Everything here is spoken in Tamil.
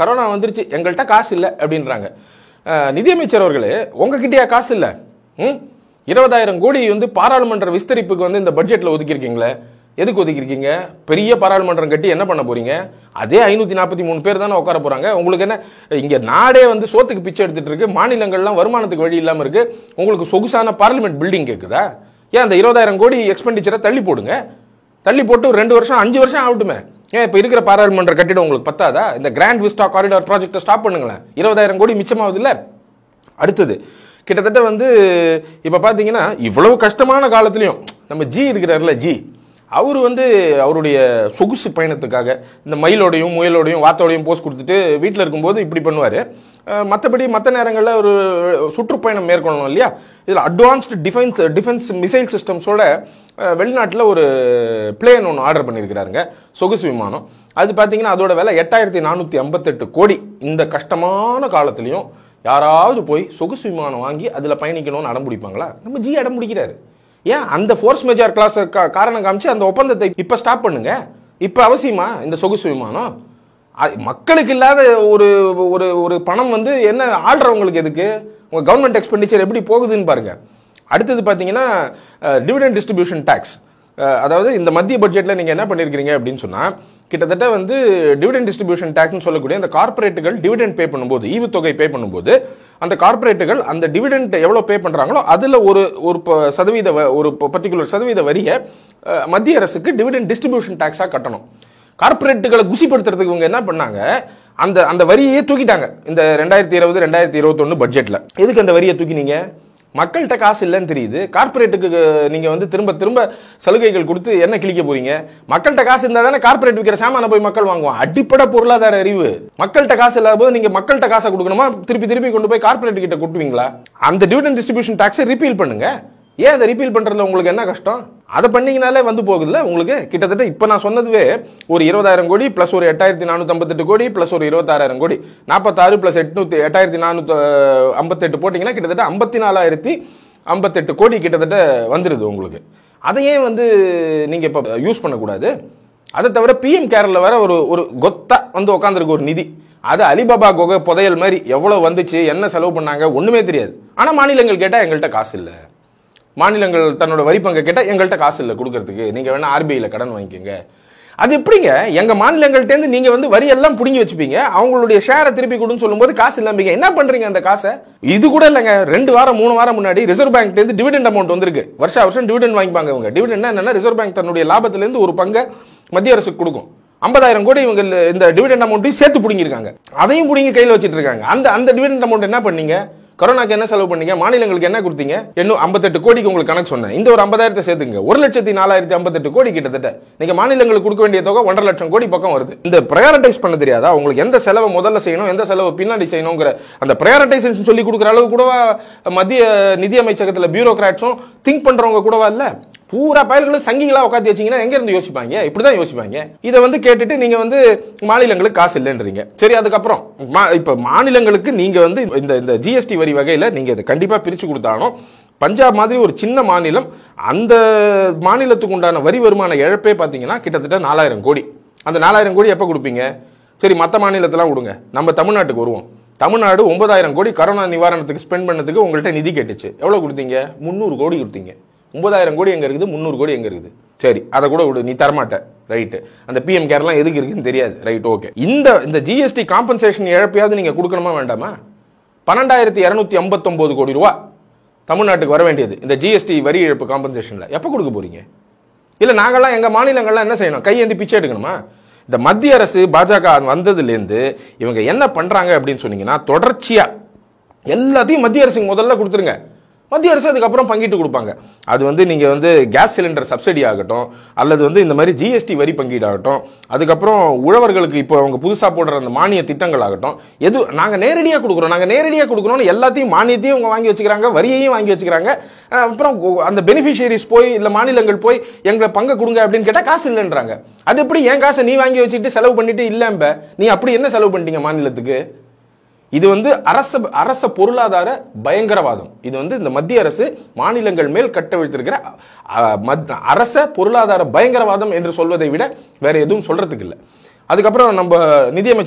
கரோனா வந்துருச்சு எங்கள்கிட்ட காசு இல்லை அப்படின்றாங்க நிதியமைச்சர் அவர்களே உங்ககிட்டயா காசு இல்லை ம் இருபதாயிரம் கோடி வந்து பாராளுமன்ற விஸ்தரிப்புக்கு வந்து இந்த பட்ஜெட்டில் ஒதுக்கியிருக்கீங்களே எதுக்கு ஒதுக்கியிருக்கீங்க பெரிய பாராளுமன்றம் கட்டி என்ன பண்ண போறீங்க அதே ஐநூத்தி நாற்பத்தி மூணு பேர் தானே உட்கார போகிறாங்க உங்களுக்கு என்ன இங்கே நாடே வந்து சோத்துக்கு பிச்சை எடுத்துகிட்டு இருக்கு மாநிலங்கள்லாம் வருமானத்துக்கு வழி இல்லாமல் இருக்கு உங்களுக்கு சொகுசான பார்லிமெண்ட் பில்டிங் கேட்குதா ஏன் அந்த இருபதாயிரம் கோடி எக்ஸ்பெண்டிச்சரை தள்ளி போடுங்க தள்ளி போட்டு ரெண்டு வருஷம் அஞ்சு வருஷம் ஆகட்டுமே ஏன் இப்போ இருக்கிற பாராளுமன்ற கட்டிடம் உங்களுக்கு பத்தாதா இந்த கிராண்ட் விஸ்டா காரிடார் ப்ராஜெக்டை ஸ்டாப் பண்ணுங்களேன் இருபதாயிரம் கோடி மிச்சமாவது இல்லை அடுத்தது கிட்டத்தட்ட வந்து இப்போ பார்த்தீங்கன்னா இவ்வளவு கஷ்டமான காலத்துலேயும் நம்ம ஜி இருக்கிறார்ல ஜி அவர் வந்து அவருடைய சொகுசு பயணத்துக்காக இந்த மயிலோடையும் முயலோடையும் வாத்தோடையும் போஸ்ட் கொடுத்துட்டு வீட்டில் இருக்கும்போது இப்படி பண்ணுவார் மற்றபடி மற்ற நேரங்களில் ஒரு சுற்றுப்பயணம் மேற்கொள்ளணும் இல்லையா இதில் அட்வான்ஸ்டு டிஃபென்ஸ் டிஃபென்ஸ் மிசைல் சிஸ்டம்ஸோட வெளிநாட்டில் ஒரு பிளேன் ஒன்று ஆர்டர் பண்ணியிருக்கிறாருங்க சொகுசு விமானம் அது பார்த்தீங்கன்னா அதோட விலை எட்டாயிரத்தி நானூற்றி ஐம்பத்தெட்டு கோடி இந்த கஷ்டமான காலத்துலேயும் யாராவது போய் சொகுசு விமானம் வாங்கி அதில் பயணிக்கணும்னு அடம் பிடிப்பாங்களா நம்ம ஜி அடம் பிடிக்கிறாரு ஏன் அந்த ஃபோர்ஸ் மேஜார் கிளாஸ் காரணம் காமிச்சு அந்த ஒப்பந்தத்தை இப்போ ஸ்டாப் பண்ணுங்க இப்போ அவசியமா இந்த சொகுசு விமானம் மக்களுக்கு இல்லாத ஒரு ஒரு ஒரு பணம் வந்து என்ன ஆள்றவங்களுக்கு எதுக்கு உங்கள் கவர்மெண்ட் எக்ஸ்பெண்டிச்சர் எப்படி போகுதுன்னு பாருங்கள் அடுத்தது பார்த்தீங்கன்னா டிவிடன் டிஸ்ட்ரிபியூஷன் டேக்ஸ் அதாவது இந்த மத்திய பட்ஜெட்டில் நீங்கள் என்ன பண்ணியிருக்கிறீங்க அப்படின்னு சொன்னால் கிட்டத்தட்ட வந்து டிவிடெண்ட் டிஸ்ட்ரிபியூஷன் டேக்ஸ்னு சொல்லக்கூடிய அந்த கார்பரேட்டுகள் டிவிடெண்ட் பே பண்ணும்போது ஈவுத்தொகை பே பண்ணும்போது அந்த கார்பரேட்டுகள் அந்த டிவிடெண்ட் எவ்வளோ பே பண்ணுறாங்களோ அதில் ஒரு ஒரு சதவீத ஒரு பர்டிகுலர் சதவீத வரியை மத்திய அரசுக்கு டிவிடெண்ட் டிஸ்ட்ரிபியூஷன் டேக்ஸாக கட்டணும் கார்பரேட்டுகளை குசிப்படுத்துறதுக்கு இவங்க என்ன பண்ணாங்க அந்த அந்த வரியே தூக்கிட்டாங்க இந்த ரெண்டாயிரத்தி இருபது ரெண்டாயிரத்தி இருபத்தொன்னு பட்ஜெட்டில் எதுக்கு அந்த வரியை தூக்கினீங்க மக்கள்கிட்ட காசு இல்லைன்னு தெரியுது கார்பரேட்டுக்கு நீங்கள் வந்து திரும்ப திரும்ப சலுகைகள் கொடுத்து என்ன கிழிக்க போறீங்க மக்கள்கிட்ட காசு இருந்தால் தானே கார்பரேட் விற்கிற சாமான போய் மக்கள் வாங்குவோம் அடிப்படை பொருளாதார அறிவு மக்கள்கிட்ட காசு இல்லாத போது நீங்கள் மக்கள்கிட்ட காசை கொடுக்கணுமா திருப்பி திருப்பி கொண்டு போய் கார்பரேட் கிட்ட கொட்டுவீங்களா அந்த டிவிடன் டிஸ்ட்ரிபியூஷன் டாக்ஸை ரிப்பீல் பண்ணுங்க ஏன் அதை ரிப்பீல் பண்ணுறதுல உங்களுக்கு என்ன கஷ்டம் அதை பண்ணிங்கனாலே வந்து போகுதுல உங்களுக்கு கிட்டத்தட்ட இப்போ நான் சொன்னதுவே ஒரு இருபதாயிரம் கோடி ப்ளஸ் ஒரு எட்டாயிரத்தி நானூற்றம்பத்தெட்டு கோடி ப்ளஸ் ஒரு இருபத்தாறாயிரம் கோடி நாற்பத்தாறு ப்ளஸ் எட்நூற்றி எட்டாயிரத்தி நானூற்றி ஐம்பத்தெட்டு போட்டிங்கன்னா கிட்டத்தட்ட ஐம்பத்தி நாலாயிரத்தி ஐம்பத்தெட்டு கோடி கிட்டத்தட்ட வந்துடுது உங்களுக்கு அதையே வந்து நீங்கள் இப்போ யூஸ் பண்ணக்கூடாது அதை தவிர பிஎம் கேரளில் வர ஒரு ஒரு கொத்தா வந்து உட்காந்துருக்கு ஒரு நிதி அது அலிபாபா கொகை புதையல் மாதிரி எவ்வளோ வந்துச்சு என்ன செலவு பண்ணாங்க ஒன்றுமே தெரியாது ஆனால் மாநிலங்கள் கேட்டால் எங்கள்கிட்ட காசு இல்லை மாநிலங்கள் தன்னோட வரி பங்கை கேட்டால் எங்கள்கிட்ட காசு இல்லை கொடுக்கறதுக்கு நீங்கள் வேணால் ஆர்பிஐயில் கடன் வாங்கிக்கோங்க அது எப்படிங்க எங்கள் மாநிலங்கள்டேருந்து நீங்கள் வந்து வரி எல்லாம் பிடிங்கி வச்சுப்பீங்க அவங்களுடைய ஷேரை திருப்பி கொடுன்னு சொல்லும்போது காசு இல்லாமீங்க என்ன பண்ணுறீங்க அந்த காசை இது கூட இல்லைங்க ரெண்டு வாரம் மூணு வாரம் முன்னாடி ரிசர்வ் பேங்க்லேருந்து டிவிடெண்ட் அமௌண்ட் வந்திருக்கு வருஷ வருஷம் டிவிடெண்ட் வாங்கிப்பாங்க இவங்க டிவிடெண்ட் என்னென்னா ரிசர்வ் பேங்க் தன்னுடைய லாபத்திலேருந்து ஒரு பங்கை மத்திய அரசுக்கு கொடுக்கும் ஐம்பதாயிரம் கோடி இவங்க இந்த டிவிடெண்ட் அமௌண்ட்டையும் சேர்த்து பிடிங்கிருக்காங்க அதையும் பிடிங்கி கையில் வச்சுட்டு இருக்காங்க அந்த அந்த டிவிடெண்ட் அமௌண்ட் என்ன பண்ணீங்க கொரோனாக்கு என்ன செலவு பண்ணீங்க மாநிலங்களுக்கு என்ன கொடுத்தீங்க இன்னும் ஐம்பத்தெட்டு கோடிக்கு உங்களுக்கு கணக்கு சொன்னேன் இந்த ஒரு ஐம்பதாயிரத்தை சேர்த்துங்க ஒரு லட்சத்தி நாலாயிரத்தி ஐம்பத்தெட்டு கோடி கிட்டத்தட்ட நீங்க மாநிலங்களுக்கு கொடுக்க வேண்டிய தொகை ஒன்றரை லட்சம் கோடி பக்கம் வருது இந்த ப்ரையாரிட்டைஸ் பண்ண தெரியாதா உங்களுக்கு எந்த செலவை முதல்ல செய்யணும் எந்த செலவு பின்னாடி செய்யணுங்கிற அந்த ப்ரையாரிட்டைசேஷன் சொல்லி கொடுக்குற அளவு கூடவா மத்திய நிதியமைச்சகத்தில் அமைச்சகத்தில் பியூரோக்ராட்ஸும் திங்க் பண்றவங்க கூடவா இல்லை பூரா பயல்களும் சங்கிகளாக உட்காந்து வச்சிங்கன்னா இருந்து யோசிப்பாங்க இப்படி தான் யோசிப்பாங்க இதை வந்து கேட்டுட்டு நீங்கள் வந்து மாநிலங்களுக்கு காசு இல்லைன்றீங்க சரி அதுக்கப்புறம் மா இப்போ மாநிலங்களுக்கு நீங்கள் வந்து இந்த இந்த ஜிஎஸ்டி வரி வகையில் நீங்கள் இதை கண்டிப்பாக பிரித்து கொடுத்தாலும் பஞ்சாப் மாதிரி ஒரு சின்ன மாநிலம் அந்த மாநிலத்துக்கு உண்டான வரி வருமான இழப்பே பார்த்தீங்கன்னா கிட்டத்தட்ட நாலாயிரம் கோடி அந்த நாலாயிரம் கோடி எப்போ கொடுப்பீங்க சரி மற்ற மாநிலத்தெல்லாம் கொடுங்க நம்ம தமிழ்நாட்டுக்கு வருவோம் தமிழ்நாடு ஒன்பதாயிரம் கோடி கரோனா நிவாரணத்துக்கு ஸ்பெண்ட் பண்ணதுக்கு உங்கள்கிட்ட நிதி கேட்டுச்சு எவ்வளோ கொடுத்தீங்க முந்நூறு கோடி கொடுத்தீங்க ஒன்பதாயிரம் கோடி எங்கே இருக்குது முந்நூறு கோடி எங்கே இருக்குது சரி அதை கூட விடு நீ தரமாட்ட ரைட்டு அந்த பிஎம் கேர்லாம் எதுக்கு இருக்குன்னு தெரியாது ரைட் ஓகே இந்த இந்த ஜிஎஸ்டி காம்பன்சேஷன் இழப்பையாவது நீங்கள் கொடுக்கணுமா வேண்டாமா பன்னெண்டாயிரத்தி இரநூத்தி ஐம்பத்தொம்போது கோடி ரூபா தமிழ்நாட்டுக்கு வர வேண்டியது இந்த ஜிஎஸ்டி வரி இழப்பு காம்பன்சேஷனில் எப்போ கொடுக்க போகிறீங்க இல்லை நாங்கள்லாம் எங்கள் மாநிலங்கள்லாம் என்ன செய்யணும் கையேந்தி பிச்சை எடுக்கணுமா இந்த மத்திய அரசு பாஜக வந்ததுலேருந்து இவங்க என்ன பண்ணுறாங்க அப்படின்னு சொன்னீங்கன்னா தொடர்ச்சியாக எல்லாத்தையும் மத்திய அரசுக்கு முதல்ல கொடுத்துருங்க மத்திய அரசு அதுக்கப்புறம் பங்கிட்டு கொடுப்பாங்க அது வந்து நீங்கள் வந்து கேஸ் சிலிண்டர் சப்சிடி ஆகட்டும் அல்லது வந்து இந்த மாதிரி ஜிஎஸ்டி வரி பங்கீடாகட்டும் அதுக்கப்புறம் உழவர்களுக்கு இப்போ அவங்க புதுசாக போடுற அந்த மானிய திட்டங்கள் ஆகட்டும் எது நாங்கள் நேரடியாக கொடுக்குறோம் நாங்கள் நேரடியாக கொடுக்குறோம்னு எல்லாத்தையும் மானியத்தையும் அவங்க வாங்கி வச்சுக்கிறாங்க வரியையும் வாங்கி வச்சுக்கிறாங்க அப்புறம் அந்த பெனிஃபிஷியரிஸ் போய் இல்லை மாநிலங்கள் போய் எங்களை பங்கு கொடுங்க அப்படின்னு கேட்டால் காசு இல்லைன்றாங்க அது எப்படி என் காசை நீ வாங்கி வச்சுட்டு செலவு பண்ணிட்டு இல்லைம்ப நீ அப்படி என்ன செலவு பண்ணிட்டீங்க மாநிலத்துக்கு இது வந்து அரச அரச பொருளாதார பயங்கரவாதம் இது வந்து இந்த மத்திய அரசு மாநிலங்கள் மேல் கட்டவிழ்த்திருக்கிற அரச பொருளாதார பயங்கரவாதம் என்று சொல்வதை விட வேற எதுவும் சொல்றதுக்கு இல்லை அதுக்கப்புறம் நம்ம நிதியமைச்சர்